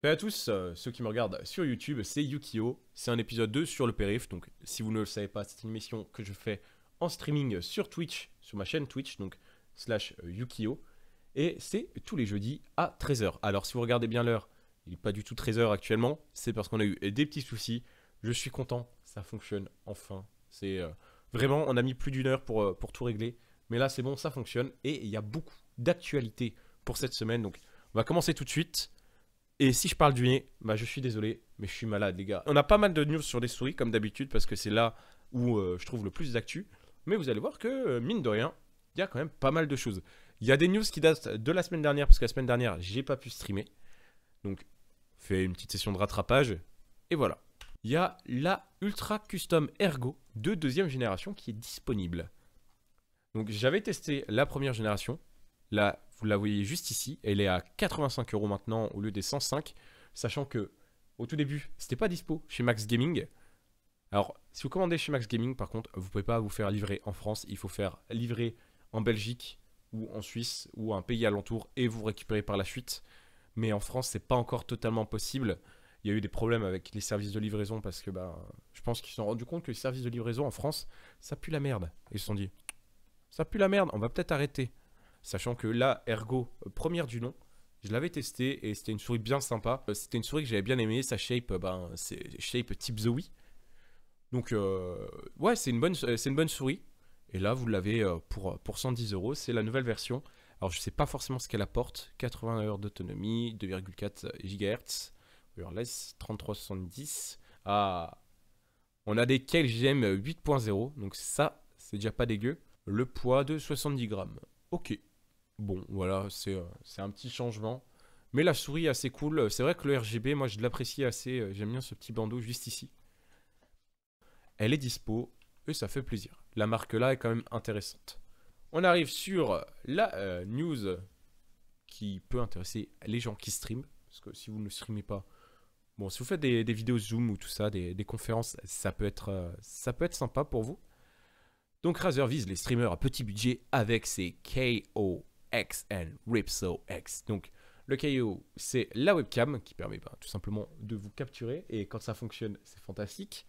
Salut à tous euh, ceux qui me regardent sur YouTube, c'est Yukio, c'est un épisode 2 sur le périph, donc si vous ne le savez pas, c'est une émission que je fais en streaming sur Twitch, sur ma chaîne Twitch, donc slash euh, Yukio, et c'est tous les jeudis à 13h. Alors si vous regardez bien l'heure, il n'est pas du tout 13h actuellement, c'est parce qu'on a eu des petits soucis, je suis content, ça fonctionne enfin, c'est euh, vraiment, on a mis plus d'une heure pour, pour tout régler, mais là c'est bon, ça fonctionne, et il y a beaucoup d'actualités pour cette semaine, donc on va commencer tout de suite. Et si je parle du nez, bah je suis désolé, mais je suis malade, les gars. On a pas mal de news sur les souris, comme d'habitude, parce que c'est là où euh, je trouve le plus d'actu. Mais vous allez voir que, euh, mine de rien, il y a quand même pas mal de choses. Il y a des news qui datent de la semaine dernière, parce que la semaine dernière, j'ai pas pu streamer. Donc, fais une petite session de rattrapage. Et voilà. Il y a la Ultra Custom Ergo de deuxième génération qui est disponible. Donc, j'avais testé la première génération, la vous la voyez juste ici. Elle est à 85 euros maintenant au lieu des 105. Sachant que au tout début, c'était pas dispo chez Max Gaming. Alors, si vous commandez chez Max Gaming, par contre, vous pouvez pas vous faire livrer en France. Il faut faire livrer en Belgique ou en Suisse ou un pays alentour et vous récupérer par la suite. Mais en France, c'est pas encore totalement possible. Il y a eu des problèmes avec les services de livraison parce que bah, je pense qu'ils se sont rendus compte que les services de livraison en France, ça pue la merde. ils se sont dit, ça pue la merde, on va peut-être arrêter. Sachant que là, Ergo, euh, première du nom, je l'avais testé et c'était une souris bien sympa. Euh, c'était une souris que j'avais bien aimé Sa shape, euh, ben, c'est shape type Zoe. Donc, ouais, c'est une, bonne, une bonne souris. Et là, vous l'avez pour, pour 110 euros. C'est la nouvelle version. Alors, je ne sais pas forcément ce qu'elle apporte. 80 heures d'autonomie, 2,4 GHz, wireless, 3370. Ah On a des KLGM 8.0. Donc, ça, c'est déjà pas dégueu. Le poids de 70 grammes. Ok bon, voilà, euh, c'est un petit changement. Mais la souris est assez cool. C'est vrai que le RGB, moi je l'apprécie assez. Euh, j'aime bien ce petit bandeau juste ici. Elle est dispo et ça fait plaisir. La marque là est quand même intéressante. On arrive sur la euh, news qui peut intéresser les gens qui streament. Parce que si vous ne streamez pas, bon, si vous faites des, vidéos Zoom ou tout ça, des, conférences, ça peut, être, ça peut être sympa pour vous. Donc Razer vise les streamers à petit budget avec ses KO X and Ripso X. Donc le KO, c'est la webcam qui permet ben, tout simplement de vous capturer et quand ça fonctionne, c'est fantastique.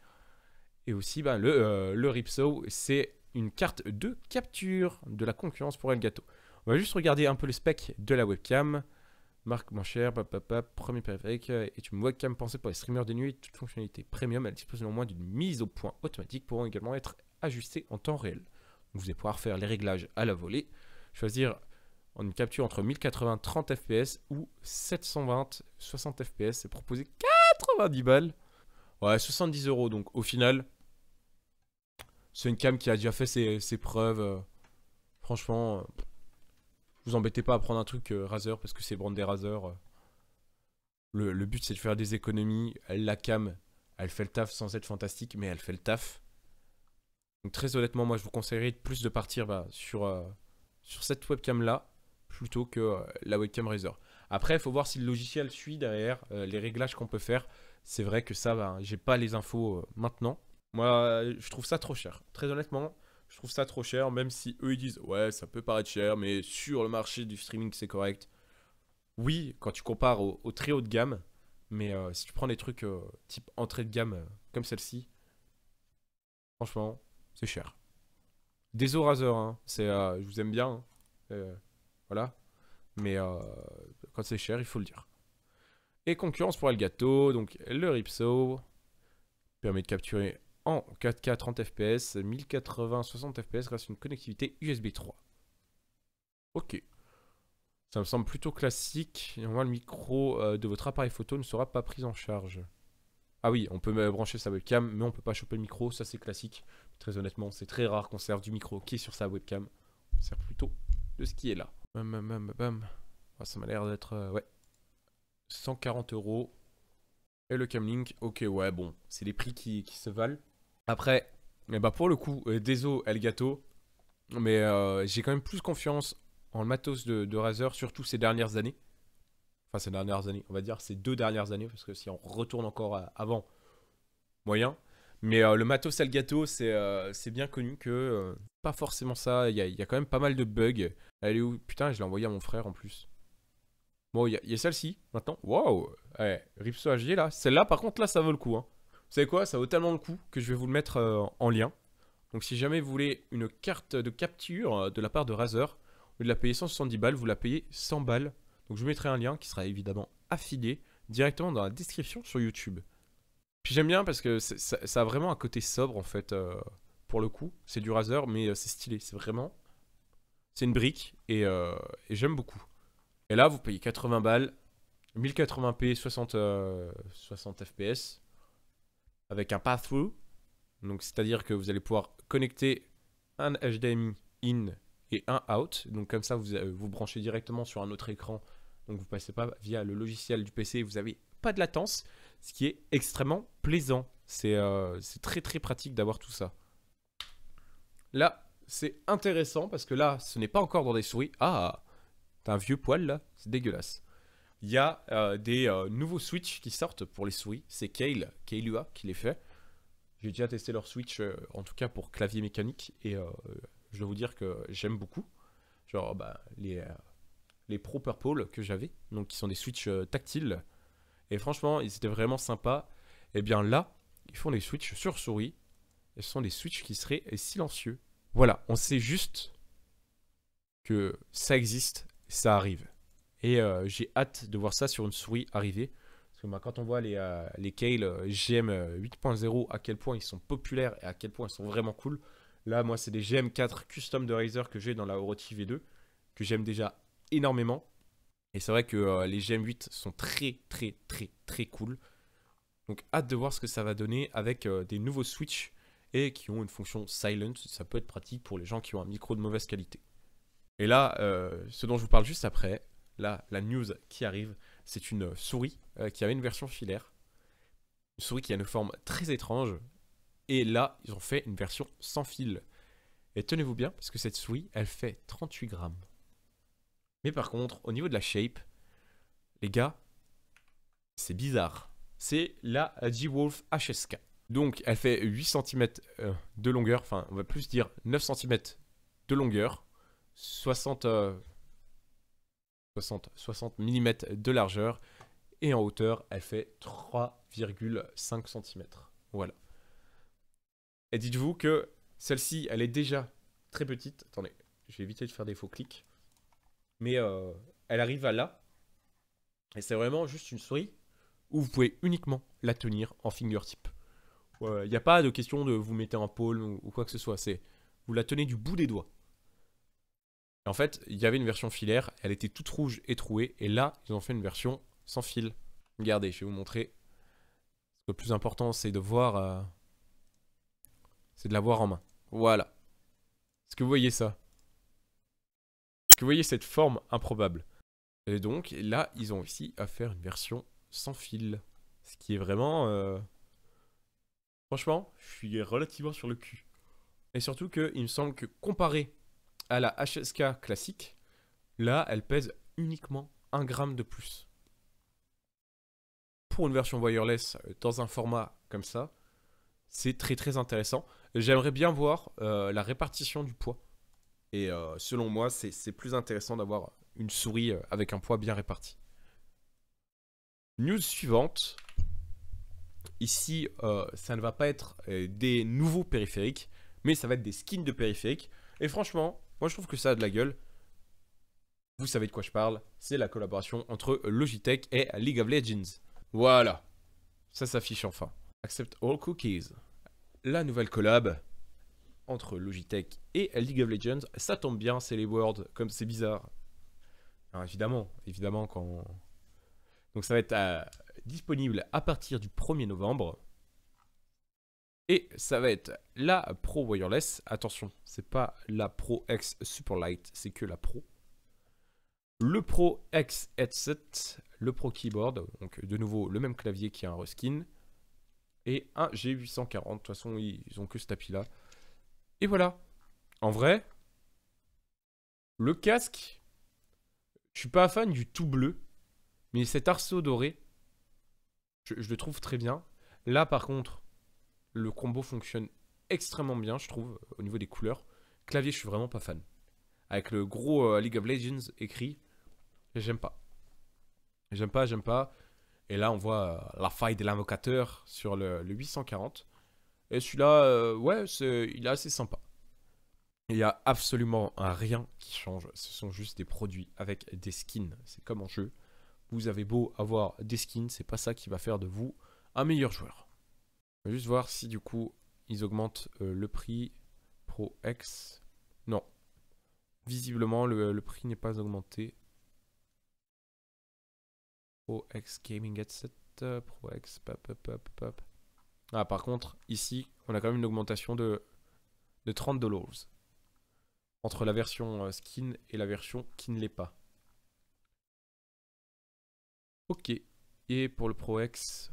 Et aussi, ben le, euh, Ripso, c'est une carte de capture de la concurrence pour Elgato. On va juste regarder un peu le spec de la webcam. Marque mon cher, papa premier périphérique, vois qu'à me penser pour les streamers des nuits toute fonctionnalité premium, elle dispose moins d'une mise au point automatique pourront également être ajustée en temps réel. vous allez pouvoir faire les réglages à la volée, choisir on une capture entre 1080 30 fps ou 720 60 fps. C'est proposé 90 balles. Ouais, 70 euros. Donc au final, c'est une cam qui a déjà fait ses, preuves. Euh, franchement, euh, vous embêtez pas à prendre un truc euh, Razer parce que c'est brandé Razer. Le, le, but c'est de faire des économies. La cam, elle fait le taf sans être fantastique, mais elle fait le taf. Donc très honnêtement, moi je vous conseillerais plus de partir bah, sur, sur cette webcam là plutôt que euh, la webcam Razer. Après, il faut voir si le logiciel suit derrière euh, les réglages qu'on peut faire. C'est vrai que ça, bah, j'ai pas les infos euh, maintenant. Moi, je trouve ça trop cher. Très honnêtement, je trouve ça trop cher, même si eux ils disent ouais, ça peut paraître cher, mais sur le marché du streaming, c'est correct. Oui, quand tu compares au, très haut de gamme, mais si tu prends des trucs type entrée de gamme comme celle-ci, franchement, c'est cher. Désolé Razer, hein, c'est, je vous aime bien. Hein. Voilà. Mais euh, quand c'est cher, il faut le dire. Et concurrence pour Elgato, donc le Ripso permet de capturer en 4K 30 fps, 1080 60 fps grâce à une connectivité USB 3. Ok. Ça me semble plutôt classique. Normalement, le micro euh, de votre appareil photo ne sera pas pris en charge. Ah oui, on peut brancher sa webcam, mais on peut pas choper le micro, ça c'est classique. Très honnêtement, c'est très rare qu'on serve du micro qui est sur sa webcam. On sert plutôt de ce qui est là. Ah, ça m'a l'air d'être... Euh, ouais. 140 euros. Et le Camlink, ok, ouais, bon. C'est les prix qui, se valent. Après, mais bah pour le coup, euh, désolé Elgato. Mais euh, j'ai quand même plus confiance en le matos de, Razer, surtout ces dernières années. Enfin, ces dernières années, on va dire ces deux dernières années, parce que si on retourne encore avant, moyen. Mais euh, le matos le gâteau, euh, c'est bien connu que euh, pas forcément ça. Il y, a, quand même pas mal de bugs. Elle est où Putain, je l'ai envoyé à mon frère en plus. Bon, il y a, celle-ci maintenant. Waouh Ouais, eh, Ripso HD là. Celle-là, par contre, là, ça vaut le coup. Hein. Vous savez quoi Ça vaut tellement le coup que je vais vous le mettre en lien. Donc, si jamais vous voulez une carte de capture de la part de Razer, au de la payer 170 balles, vous la payez 100 balles. Donc, je vous mettrai un lien qui sera évidemment affilié directement dans la description sur YouTube j'aime bien parce que ça, a vraiment un côté sobre en fait. Euh, pour le coup, c'est du Razer mais euh, c'est stylé. C'est vraiment. C'est une brique et, euh, j'aime beaucoup. Et là, vous payez 80 balles, 1080p, 60, 60 fps, avec un path through Donc, c'est-à-dire que vous allez pouvoir connecter un HDMI in et un out. Donc, comme ça, vous vous branchez directement sur un autre écran. Donc, vous passez pas via le logiciel du PC. Vous avez pas de latence ce qui est extrêmement plaisant. Euh, c'est très très pratique d'avoir tout ça. Là, c'est intéressant parce que là, ce n'est pas encore dans des souris. Ah, t'as un vieux poil là, c'est dégueulasse. Il y a euh, des euh, nouveaux Switch qui sortent pour les souris. C'est Kale, qui les fait. J'ai déjà testé leur Switch, en tout cas pour clavier mécanique, et je dois vous dire que j'aime beaucoup. Genre bah, les, les Pro que j'avais, donc qui sont des switches tactiles. Et franchement, ils étaient vraiment sympas. Et eh bien là, ils font des switches sur souris. Et ce sont des switches qui seraient silencieux. Voilà, on sait juste que ça existe, ça arrive. Et euh, j'ai hâte de voir ça sur une souris arriver. Parce que quand on voit les, euh, les Kale euh, GM 8.0, à quel point ils sont populaires et à quel point ils sont vraiment cool. Là, moi, c'est des GM4 custom de Razer que j'ai dans la Oroti V2, que j'aime déjà énormément. Et c'est vrai que euh, les GM8 sont très très très très cool. Donc hâte de voir ce que ça va donner avec euh, des nouveaux Switch et qui ont une fonction silent. Ça peut être pratique pour les gens qui ont un micro de mauvaise qualité. Et là, euh, ce dont je vous parle juste après, là, la news qui arrive, c'est une souris qui avait une version filaire. Une souris qui a une forme très étrange. Et là, ils ont fait une version sans fil. Et tenez-vous bien, parce que cette souris, elle fait 38 grammes. Mais par contre, au niveau de la shape, les gars, c'est bizarre. C'est la G-Wolf HSK. Donc, elle fait 8 cm euh, de longueur, enfin, on va plus dire 9 cm de longueur, 60, 60, 60 mm de largeur, et en hauteur, elle fait 3,5 cm. Voilà. Et dites-vous que celle-ci, elle est déjà très petite. Attendez, je vais éviter de faire des faux clics. Mais euh, elle arrive à là. Et c'est vraiment juste une souris où vous pouvez uniquement la tenir en fingertip. Il n'y a pas de question de vous mettre en pôle ou, quoi que ce soit. C'est vous la tenez du bout des doigts. En fait, il y avait une version filaire, elle était toute rouge et trouée, et là, ils ont fait une version sans fil. Regardez, je vais vous montrer. Le plus important, c'est de voir... Euh, c'est de la voir en main. Voilà. Est-ce que vous voyez ça vous voyez cette forme improbable. Et donc là, ils ont réussi à faire une version sans fil. Ce qui est vraiment... Euh, franchement, je suis relativement sur le cul. Et surtout qu'il me semble que comparé à la HSK classique, là, elle pèse uniquement un gramme de plus. Pour une version wireless euh, dans un format comme ça, c'est très très intéressant. J'aimerais bien voir euh, la répartition du poids et euh, selon moi, c'est plus intéressant d'avoir une souris euh, avec un poids bien réparti. News suivante. Ici, euh, ça ne va pas être des nouveaux périphériques, mais ça va être des skins de périphériques. Et franchement, moi je trouve que ça a de la gueule. Vous savez de quoi je parle, c'est la collaboration entre Logitech et League of Legends. Voilà, ça s'affiche enfin. Accept all cookies. La nouvelle collab entre Logitech et League of Legends. Ça tombe bien, c'est les Worlds, comme c'est bizarre. évidemment, évidemment, quand. Donc ça va être euh, disponible à partir du 1er novembre. Et ça va être la Pro Wireless. Attention, c'est pas la Pro X Super Light, c'est que la Pro. Le Pro X Headset, le Pro Keyboard, donc de nouveau le même clavier qui a un reskin. Et un G840, de toute façon ils ont que ce tapis là. Et voilà. En vrai, le casque, je suis pas fan du tout bleu, mais cet arceau doré, je, le trouve très bien. Là, par contre, le combo fonctionne extrêmement bien, je trouve, au niveau des couleurs. Clavier, je suis vraiment pas fan. Avec le gros euh, League of Legends écrit, j'aime pas. J'aime pas, j'aime pas. Et là, on voit euh, la faille de l'invocateur sur le, le 840. Et celui-là, euh, ouais, il est assez sympa. Il n'y a absolument rien qui change. Ce sont juste des produits avec des skins. C'est comme en jeu. Vous avez beau avoir des skins, c'est pas ça qui va faire de vous un meilleur joueur. On va juste voir si du coup ils augmentent euh, le prix Pro X. Non. Visiblement, le, prix n'est pas augmenté. Pro X Gaming Headset, euh, Pro X, pop, pop, ah, par contre, ici, on a quand même une augmentation de, de 30 dollars. Entre la version euh, skin et la version qui ne l'est pas. Ok. Et pour le Pro X.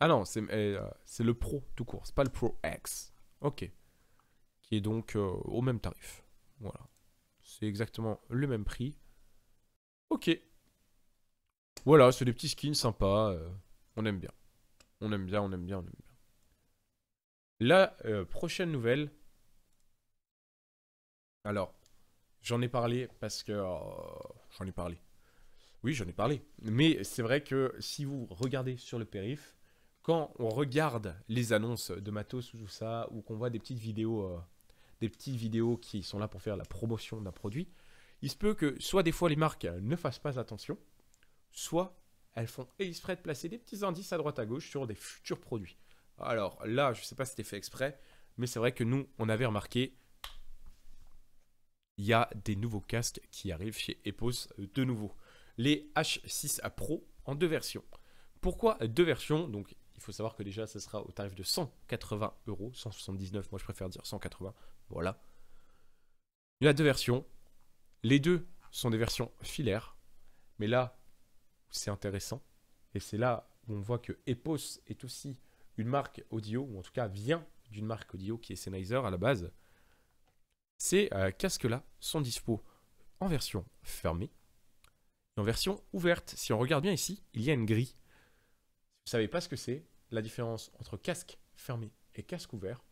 Ah non, c'est euh, le Pro tout court, c'est pas le Pro X. Ok. Qui est donc euh, au même tarif. Voilà. C'est exactement le même prix. Ok. Voilà, c'est des petits skins sympas. on aime bien. On aime bien, on aime bien, on aime bien. La euh, prochaine nouvelle. Alors, j'en ai parlé parce que. Oh, j'en ai parlé. Oui, j'en ai parlé. Mais c'est vrai que si vous regardez sur le périph', quand on regarde les annonces de matos ou tout ça, ou qu'on voit des petites vidéos, euh, des petites vidéos qui sont là pour faire la promotion d'un produit, il se peut que soit des fois les marques ne fassent pas attention, soit elles font exprès de placer des petits indices à droite à gauche sur des futurs produits. Alors là, je ne sais pas si c'était fait exprès, mais c'est vrai que nous, on avait remarqué, il y a des nouveaux casques qui arrivent chez Epos euh, de nouveau. Les H6A Pro en deux versions. Pourquoi deux versions Donc il faut savoir que déjà, ça sera au tarif de 180 euros, 179, moi je préfère dire 180, voilà. Il y a deux versions. Les deux sont des versions filaires, mais là, c'est intéressant, et c'est là où on voit que Epos est aussi une marque audio, ou en tout cas vient d'une marque audio qui est Sennheiser à la base, ces euh, casques-là sont dispo en version fermée et en version ouverte. Si on regarde bien ici, il y a une grille. Si vous ne savez pas ce que c'est, la différence entre casque fermé et casque ouvert,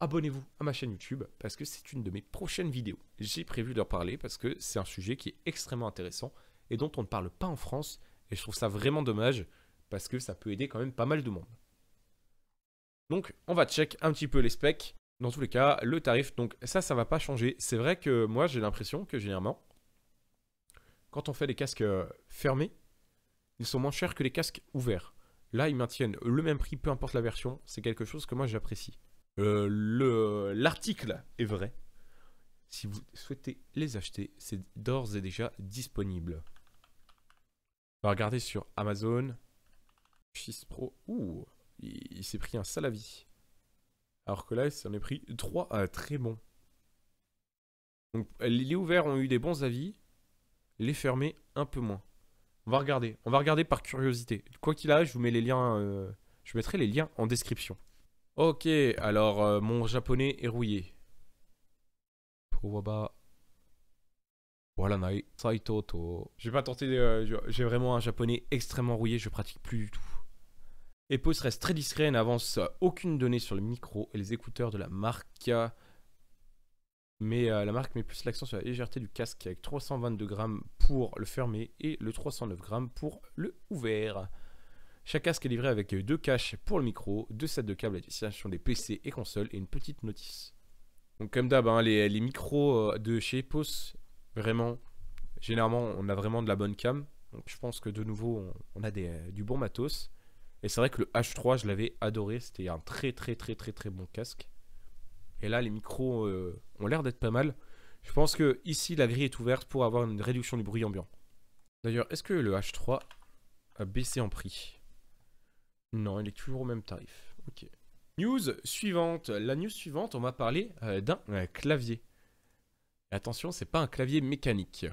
abonnez-vous à ma chaîne YouTube parce que c'est une de mes prochaines vidéos. J'ai prévu d'en parler parce que c'est un sujet qui est extrêmement intéressant et dont on ne parle pas en France et je trouve ça vraiment dommage parce que ça peut aider quand même pas mal de monde. Donc on va check un petit peu les specs. Dans tous les cas, le tarif, donc ça, ça va pas changer. C'est vrai que moi, j'ai l'impression que généralement, quand on fait les casques euh, fermés, ils sont moins chers que les casques ouverts. Là, ils maintiennent le même prix, peu importe la version. C'est quelque chose que moi, j'apprécie. Euh, L'article est vrai. Si vous souhaitez les acheter, c'est d'ores et déjà disponible. On va regarder sur Amazon. 6 Pro. Ouh, il, s'est pris un sale avis. Alors que là, il s'en est pris 3 très bons. Donc les ouverts ont eu des bons avis, les fermés un peu moins. On va regarder, on va regarder par curiosité. Quoi qu'il a, je vous mets les liens, euh, je mettrai les liens en description. Ok, alors euh, mon japonais est rouillé. Powaba. Voilà Saito to. J'ai pas tenté, euh, j'ai vraiment un japonais extrêmement rouillé, je pratique plus du tout. Epos reste très discret et n'avance aucune donnée sur le micro et les écouteurs de la marque. Mais euh, la marque met plus l'accent sur la légèreté du casque avec 322 grammes pour le fermé et le 309 grammes pour le ouvert. Chaque casque est livré avec deux caches pour le micro, deux sets de câbles à destination des PC et consoles et une petite notice. Donc comme d'hab, hein, les, micros euh, de chez Epos, vraiment, généralement on a vraiment de la bonne cam. Donc je pense que de nouveau on, a euh, du bon matos. Et c'est vrai que le H3, je l'avais adoré. C'était un très, très, très, très, très bon casque. Et là, les micros euh, ont l'air d'être pas mal. Je pense que ici, la grille est ouverte pour avoir une réduction du bruit ambiant. D'ailleurs, est-ce que le H3 a baissé en prix Non, il est toujours au même tarif. Ok. News suivante. La news suivante, on va parler euh, d'un euh, clavier. Attention, attention, c'est pas un clavier mécanique.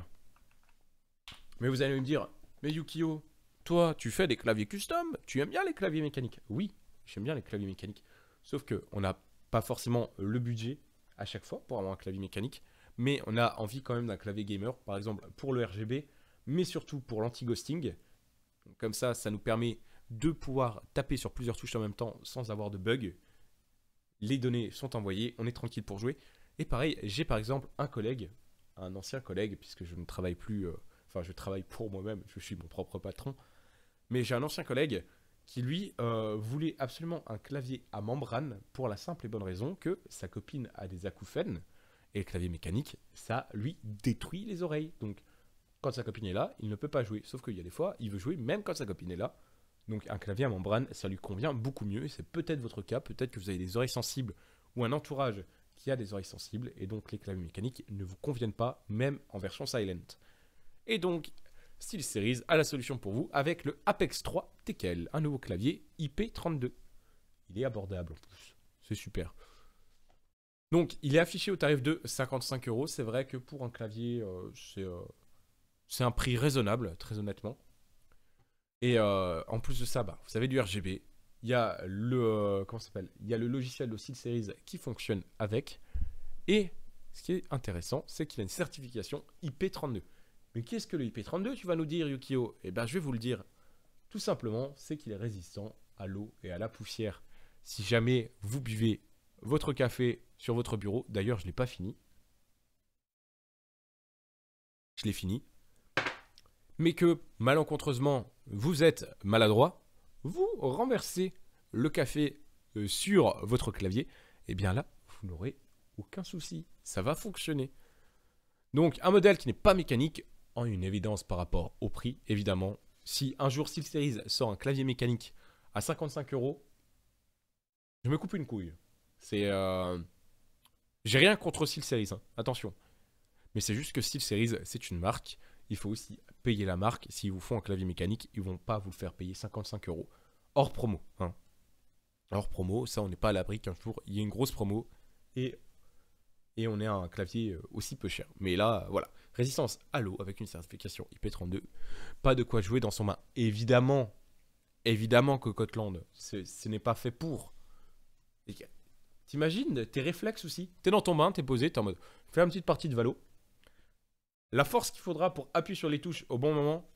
Mais vous allez me dire, mais Yukio, toi, tu fais des claviers custom, tu aimes bien les claviers mécaniques. Oui, j'aime bien les claviers mécaniques. Sauf qu'on n'a pas forcément le budget à chaque fois pour avoir un clavier mécanique, mais on a envie quand même d'un clavier gamer, par exemple pour le RGB, mais surtout pour l'anti-ghosting. Comme ça, ça nous permet de pouvoir taper sur plusieurs touches en même temps sans avoir de bug. Les données sont envoyées, on est tranquille pour jouer. Et pareil, j'ai par exemple un collègue, un ancien collègue, puisque je ne travaille plus, euh, enfin je travaille pour moi-même, je suis mon propre patron, mais j'ai un ancien collègue qui, lui, euh, voulait absolument un clavier à membrane pour la simple et bonne raison que sa copine a des acouphènes et le clavier mécanique, ça lui détruit les oreilles. Donc, quand sa copine est là, il ne peut pas jouer. Sauf qu'il y a des fois, il veut jouer même quand sa copine est là. Donc, un clavier à membrane, ça lui convient beaucoup mieux. Et c'est peut-être votre cas. Peut-être que vous avez des oreilles sensibles ou un entourage qui a des oreilles sensibles. Et donc, les claviers mécaniques ne vous conviennent pas, même en version silent. Et donc, SteelSeries a la solution pour vous avec le Apex 3 TKL, un nouveau clavier IP32. Il est abordable en plus, c'est super. Donc, il est affiché au tarif de 55 euros. C'est vrai que pour un clavier, euh, euh, c'est un prix raisonnable, très honnêtement. Et euh, en plus de ça, bah, vous avez du RGB. Il y a le comment s'appelle Il y a le logiciel de SteelSeries qui fonctionne avec. Et ce qui est intéressant, c'est qu'il a une certification IP32. Mais qu'est-ce que le IP32 Tu vas nous dire, Yukio Eh bien, je vais vous le dire. Tout simplement, c'est qu'il est résistant à l'eau et à la poussière. Si jamais vous buvez votre café sur votre bureau, d'ailleurs, je ne l'ai pas fini. Je l'ai fini. Mais que, malencontreusement, vous êtes maladroit, vous renversez le café euh, sur votre clavier, eh bien là, vous n'aurez aucun souci. Ça va fonctionner. Donc, un modèle qui n'est pas mécanique, une évidence par rapport au prix. Évidemment, si un jour SteelSeries sort un clavier mécanique à 55 euros, je me coupe une couille. C'est. Euh, j'ai rien contre SteelSeries, hein. attention. Mais c'est juste que SteelSeries, c'est une marque. Il faut aussi payer la marque. S'ils vous font un clavier mécanique, ils vont pas vous le faire payer 55 euros. Hors promo. Hein. Hors promo, ça, on n'est pas à l'abri qu'un jour, il y ait une grosse promo et et on est un clavier euh, aussi peu cher. Mais là, euh, voilà. Résistance à l'eau avec une certification IP32. Pas de quoi jouer dans son bain. Évidemment, évidemment que Cotland, ce n'est pas fait pour. T'imagines tes réflexes aussi. T'es dans ton bain, t'es posé, t'es en mode. Fais une petite partie de Valo. La force qu'il faudra pour appuyer sur les touches au bon moment.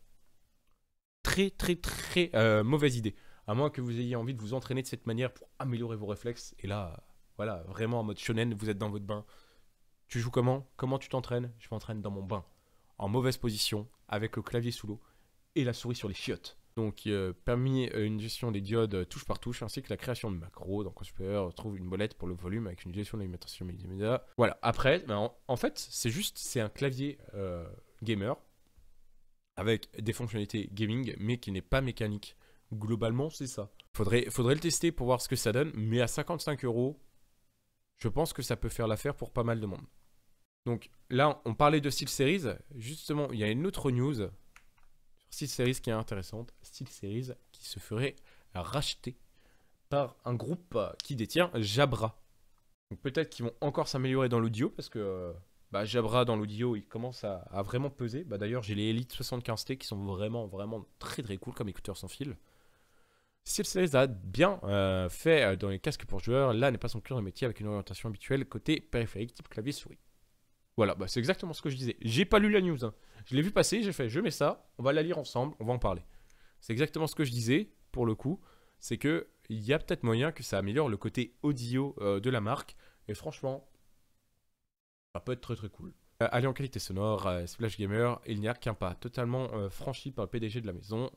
Très, très, très euh, mauvaise idée. À moins que vous ayez envie de vous entraîner de cette manière pour améliorer vos réflexes. Et là, voilà, vraiment en mode shonen, vous êtes dans votre bain, tu joues comment Comment tu t'entraînes Je m'entraîne dans mon bain, en mauvaise position, avec le clavier sous l'eau et la souris sur les chiottes. Donc, euh, permis euh, une gestion des diodes euh, touche par touche, ainsi que la création de macros. Donc, on peut trouve une bolette pour le volume avec une gestion de l'alimentation multimédia. Voilà. Après, ben, en, fait, c'est juste, c'est un clavier gamer avec des fonctionnalités gaming, mais qui n'est pas mécanique. Globalement, c'est ça. Faudrait, faudrait le tester pour voir ce que ça donne, mais à 55 euros, je pense que ça peut faire l'affaire pour pas mal de monde. Donc là, on parlait de SteelSeries, Justement, il y a une autre news sur SteelSeries qui est intéressante. SteelSeries qui se ferait racheter par un groupe qui détient Jabra. Donc peut-être qu'ils vont encore s'améliorer dans l'audio parce que euh, bah, Jabra dans l'audio, il commence à, vraiment peser. Bah, D'ailleurs, j'ai les Elite 75T qui sont vraiment, vraiment très très cool comme écouteurs sans fil. SteelSeries a bien euh, fait euh, dans les casques pour joueurs. Là n'est pas son cœur de métier avec une orientation habituelle côté périphérique type clavier souris. Voilà, bah, c'est exactement ce que je disais. J'ai pas lu la news. Hein. Je l'ai vu passer, j'ai fait, je mets ça, on va la lire ensemble, on va en parler. C'est exactement ce que je disais, pour le coup. C'est que il y a peut-être moyen que ça améliore le côté audio euh, de la marque. Et franchement, ça peut être très très cool. Euh, allez en qualité sonore, euh, Splash Gamer, il n'y a qu'un pas totalement franchi par le PDG de la maison,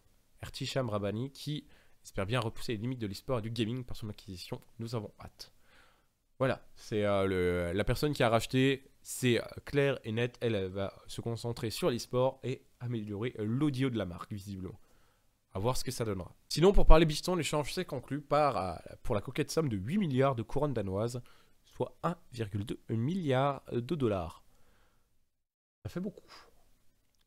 Erticham Rabani, qui espère bien repousser les limites de l'esport et du gaming par son acquisition. Nous avons hâte. Voilà, c'est la personne qui a racheté c'est euh, clair et net, elle, va se concentrer sur l'e-sport et améliorer euh, l'audio de la marque, visiblement. À voir ce que ça donnera. Sinon, pour parler biston, l'échange s'est conclu par, euh, pour la coquette somme de 8 milliards de couronnes danoises, soit 1,2 milliard de dollars. Ça fait beaucoup.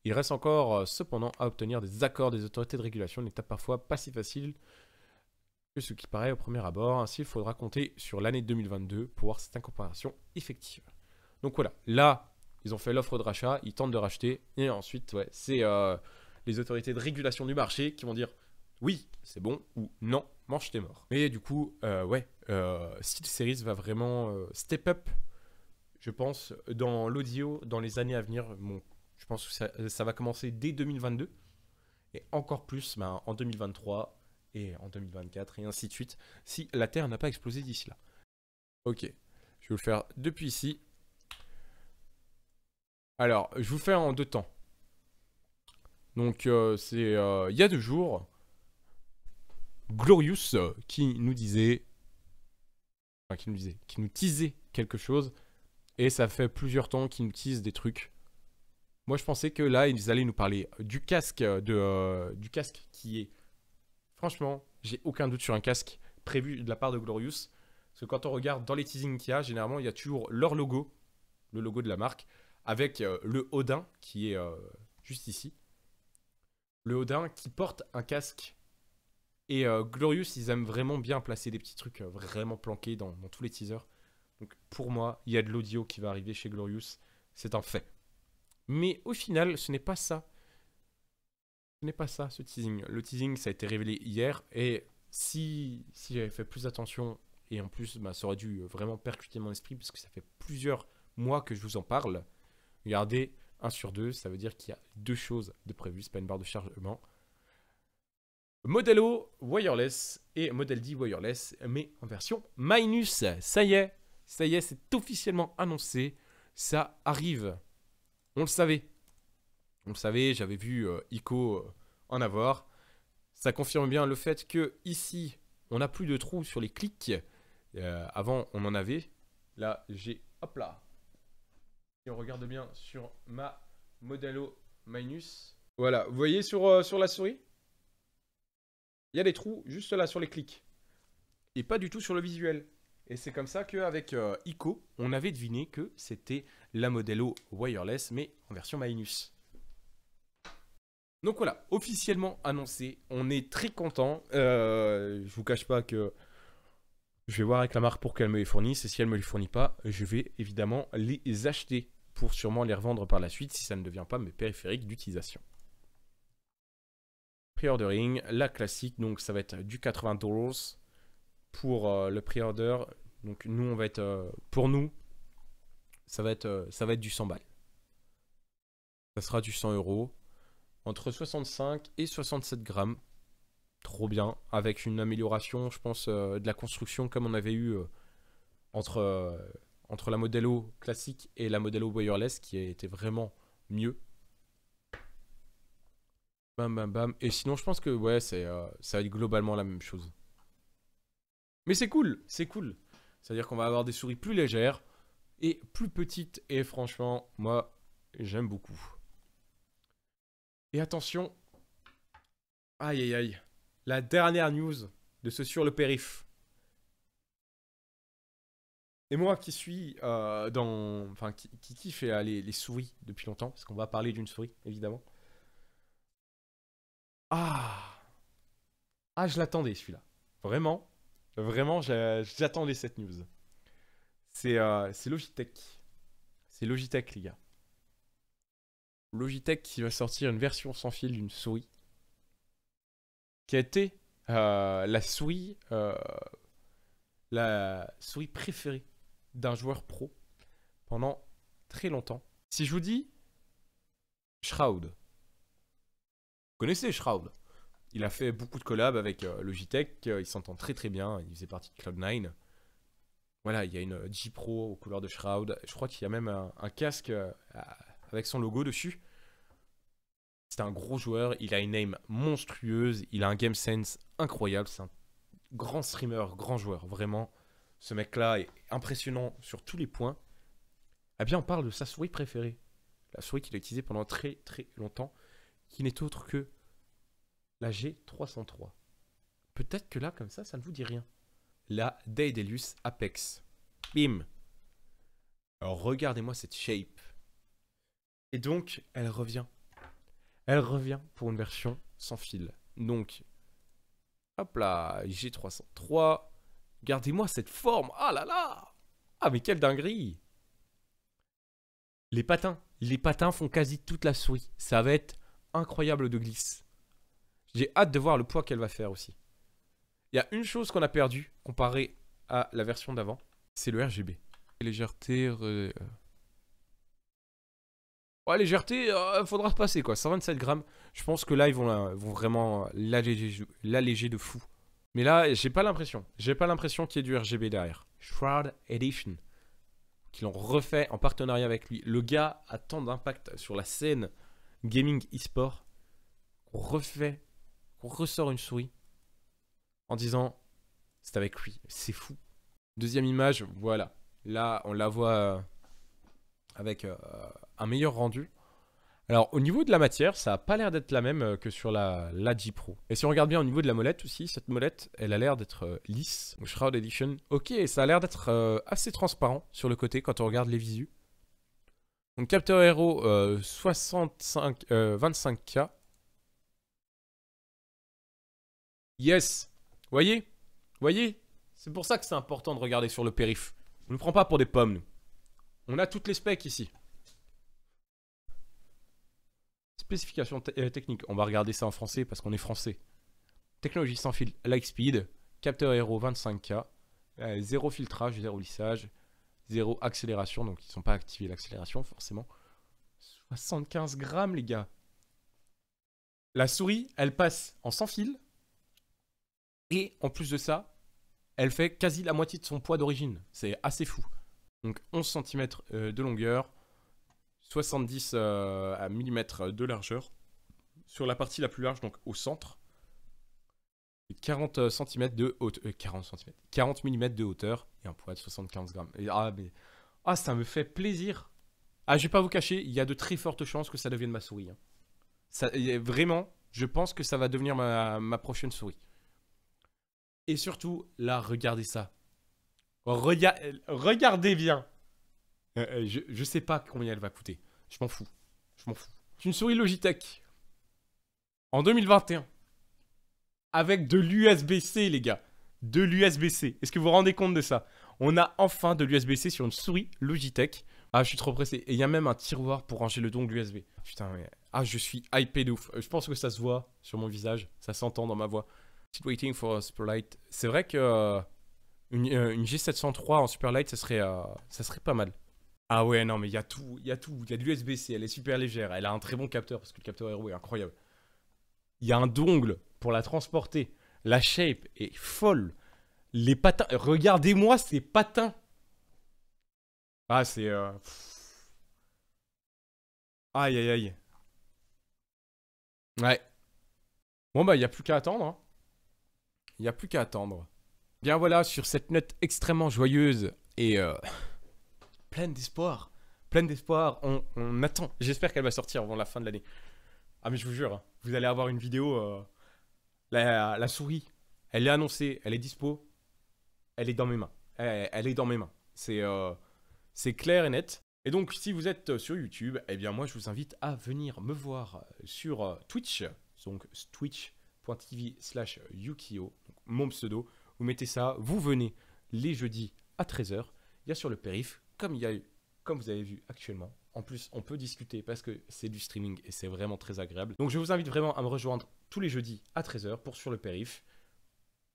Il reste encore cependant à obtenir des accords des autorités de régulation, une étape parfois pas si facile que ce qui paraît au premier abord. Ainsi, il faudra compter sur l'année 2022 pour voir cette incorporation effective. Donc voilà, là, ils ont fait l'offre de rachat, ils tentent de racheter, et ensuite, ouais, c'est euh, les autorités de régulation du marché qui vont dire oui, c'est bon, ou non, mange tes morts. Et du coup, euh, ouais, euh, Series va vraiment euh, step up, je pense, dans l'audio dans les années à venir. Bon, je pense que ça, va commencer dès 2022, et encore plus ben, en 2023 et en 2024, et ainsi de suite, si la Terre n'a pas explosé d'ici là. Ok, je vais le faire depuis ici. Alors, je vous fais en deux temps. Donc, euh, c'est euh, il y a deux jours, Glorious euh, qui nous disait, enfin, qui nous disait, qui nous teasait quelque chose, et ça fait plusieurs temps qu'il nous tease des trucs. Moi, je pensais que là, ils allaient nous parler du casque de, du casque qui est, franchement, j'ai aucun doute sur un casque prévu de la part de Glorious, parce que quand on regarde dans les teasings qu'il y a, généralement, il y a toujours leur logo, le logo de la marque avec euh, le Odin qui est euh, juste ici. Le Odin qui porte un casque. Et euh, Glorious, ils aiment vraiment bien placer des petits trucs vraiment planqués dans, tous les teasers. Donc pour moi, il y a de l'audio qui va arriver chez Glorious. C'est un fait. Mais au final, ce n'est pas ça. Ce n'est pas ça, ce teasing. Le teasing, ça a été révélé hier. Et si, j'avais fait plus attention, et en plus, bah, ça aurait dû vraiment percuter mon esprit, parce que ça fait plusieurs mois que je vous en parle, Regardez, 1 sur 2, ça veut dire qu'il y a deux choses de prévues. C'est pas une barre de chargement. Modello Wireless et Model D Wireless, mais en version minus. Ça y est, ça y est, c'est officiellement annoncé. Ça arrive. On le savait. On le savait, j'avais vu euh, ICO euh, en avoir. Ça confirme bien le fait que ici, on n'a plus de trous sur les clics. Euh, avant, on en avait. Là, j'ai... Hop là si on regarde bien sur ma Modelo Minus. Voilà, vous voyez sur, euh, sur la souris Il y a des trous juste là sur les clics. Et pas du tout sur le visuel. Et c'est comme ça qu'avec euh, ICO, on avait deviné que c'était la modello Wireless, mais en version Minus. Donc voilà, officiellement annoncé, on est très content. Euh, je vous cache pas que je vais voir avec la marque pour qu'elle me les fournisse. Et si elle ne me les fournit pas, je vais évidemment les acheter pour sûrement les revendre par la suite si ça ne devient pas mes périphériques d'utilisation. Pre-ordering, la classique, donc ça va être du 80 dollars pour euh, le pre-order. Donc nous, on va être, euh, pour nous, ça va être, euh, ça va être du 100 balles. Ça sera du 100 euros. Entre 65 et 67 grammes trop bien, avec une amélioration, je pense, euh, de la construction comme on avait eu euh, entre, euh, entre la modello classique et la modello wireless, qui était vraiment mieux. Bam, bam, bam. Et sinon, je pense que ouais, c'est ça va être globalement la même chose. Mais c'est cool, c'est cool. C'est-à-dire qu'on va avoir des souris plus légères et plus petites. Et franchement, moi, j'aime beaucoup. Et attention. Aïe, aïe, aïe la dernière news de ce sur le périph. Et moi qui suis euh, dans. Enfin, qui, kiffe les, souris depuis longtemps, parce qu'on va parler d'une souris, évidemment. Ah Ah, je l'attendais celui-là. Vraiment, vraiment, j'attendais cette news. Euh, c'est Logitech. C'est Logitech, les gars. Logitech qui va sortir une version sans fil d'une souris qui a été euh, la souris, euh, la souris préférée d'un joueur pro pendant très longtemps. Si je vous dis Shroud, vous connaissez Shroud Il a fait beaucoup de collabs avec euh, Logitech, il s'entend très très bien, il faisait partie de Cloud9. Voilà, il y a une G Pro aux couleurs de Shroud. Je crois qu'il y a même un casque avec son logo dessus. C'est un gros joueur, il a une aim monstrueuse, il a un game sense incroyable, c'est un grand streamer, grand joueur, vraiment. Ce mec-là est impressionnant sur tous les points. Eh bien, on parle de sa souris préférée. La souris qu'il a utilisée pendant très très longtemps, qui n'est autre que la G303. Peut-être que là, comme ça, ça ne vous dit rien. La Daedalus Apex. Bim Alors regardez-moi cette shape. Et donc, elle revient elle revient pour une version sans fil. Donc, hop là, G303. Gardez-moi cette forme. Ah là là Ah mais quelle dinguerie Les patins. Les patins font quasi toute la souris. Ça va être incroyable de glisse. J'ai hâte de voir le poids qu'elle va faire aussi. Il y a une chose qu'on a perdue comparée à la version d'avant, c'est le RGB. Légèreté, Ouais, légèreté, il euh, faudra repasser quoi. 127 grammes. Je pense que là, ils vont, vraiment l'alléger de fou. Mais là, j'ai pas l'impression. J'ai pas l'impression qu'il y ait du RGB derrière. Shroud Edition. Qu'ils l'ont refait en partenariat avec lui. Le gars a tant d'impact sur la scène gaming e-sport. On refait, on ressort une souris en disant c'est avec lui, c'est fou. Deuxième image, voilà. Là, on la voit euh, avec euh, un meilleur rendu. Alors au niveau de la matière, ça n'a pas l'air d'être la même euh, que sur la, la G Pro. Et si on regarde bien au niveau de la molette aussi, cette molette, elle a l'air d'être euh, lisse. Shroud Edition, ok, ça a l'air d'être euh, assez transparent sur le côté quand on regarde les visus. Donc capteur Hero 65, 25K. Yes Voyez Voyez C'est pour ça que c'est important de regarder sur le périph'. On ne prend pas pour des pommes, On a toutes les specs ici. spécifications euh, techniques. On va regarder ça en français parce qu'on est français. Technologie sans fil Lightspeed, capteur aéro 25K, euh, zéro filtrage, zéro lissage, zéro accélération, donc ils sont pas activés l'accélération forcément. 75 grammes les gars. La souris, elle passe en sans fil. Et en plus de ça, elle fait quasi la moitié de son poids d'origine. C'est assez fou. Donc 11 cm euh, de longueur, 70 euh, mm de largeur. Sur la partie la plus large, donc au centre, 40 euh, cm de hauteur 40 cm, 40 mm de hauteur et un poids de 75 grammes. ah mais ah ça me fait plaisir. Ah je vais pas vous cacher, il y a de très fortes chances que ça devienne ma souris. Hein. vraiment, je pense que ça va devenir ma, prochaine souris. Et surtout, là, regardez ça. regardez bien. Euh, euh, je, sais pas combien elle va coûter. Je m'en fous. Je m'en fous. C'est une souris Logitech. En 2021. Avec de l'USB-C, les gars. De l'USB-C. Est-ce que vous vous rendez compte de ça On a enfin de l'USB-C sur une souris Logitech. Ah, je suis trop pressé. Et il y a même un tiroir pour ranger le de l'USB Putain, mais... Ah, je suis hypé de ouf. Euh, je pense que ça se voit sur mon visage. Ça s'entend dans ma voix. Still waiting for a C'est vrai que... Une, G703 en Superlight, ça serait, ça serait pas mal. Ah ouais, non, mais il y a tout, il y a tout. Il y a de l'USB-C, elle est super légère. Elle a un très bon capteur, parce que le capteur héros est incroyable. Il y a un dongle pour la transporter. La shape est folle. Les patins, regardez-moi ces patins. Ah, c'est... Euh... Aïe, aïe, aïe. Ouais. Bon, bah, il n'y a plus qu'à attendre. Hein. Il a plus qu'à attendre. Bien voilà, sur cette note extrêmement joyeuse et... Euh, pleine d'espoir. Pleine d'espoir. On, attend. J'espère qu'elle va sortir avant la fin de l'année. Ah, mais je vous jure, hein, vous allez avoir une vidéo. Euh, la, souris, elle est annoncée, elle est dispo. Elle est dans mes mains. Elle, est dans mes mains. Euh, c'est clair et net. Et donc, si vous êtes sur YouTube, eh bien, moi, je vous invite à venir me voir sur euh, Twitch. Donc, twitch.tv slash yukio, mon pseudo. Vous mettez ça, vous venez les jeudis à 13h. Il y a sur le périph' comme il y a comme vous avez vu actuellement. En plus, on peut discuter parce que c'est du streaming et c'est vraiment très agréable. Donc je vous invite vraiment à me rejoindre tous les jeudis à 13h pour Sur le Périph.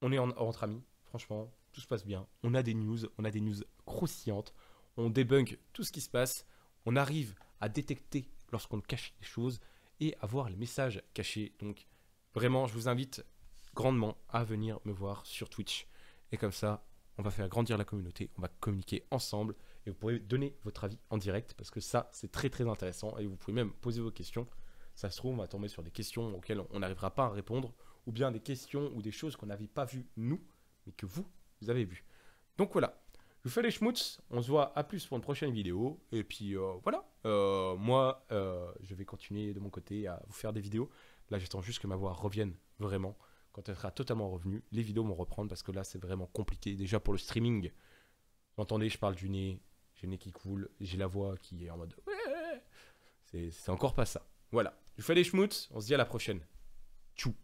On est en, entre amis, franchement, tout se passe bien. On a des news, on a des news croustillantes. On débunk tout ce qui se passe. On arrive à détecter lorsqu'on cache des choses et à voir les messages cachés. Donc vraiment, je vous invite grandement à venir me voir sur Twitch. Et comme ça, on va faire grandir la communauté, on va communiquer ensemble et vous pourrez donner votre avis en direct parce que ça, c'est très très intéressant et vous pouvez même poser vos questions. Ça se trouve, on va tomber sur des questions auxquelles on n'arrivera pas à répondre ou bien des questions ou des choses qu'on n'avait pas vues nous, mais que vous, avez vues. Donc voilà, je vous fais les schmutz, on se voit à plus pour une prochaine vidéo, et puis euh, voilà, euh, moi, euh, je vais continuer de mon côté à vous faire des vidéos. Là, j'attends juste que ma voix revienne vraiment. Quand elle sera totalement revenue, les vidéos vont reprendre parce que là, c'est vraiment compliqué. Déjà pour le streaming, vous entendez, je parle du nez, j'ai le nez qui coule, j'ai la voix qui est en mode. C'est encore pas ça. Voilà. Je vous fais des schmouts, on se dit à la prochaine. Tchou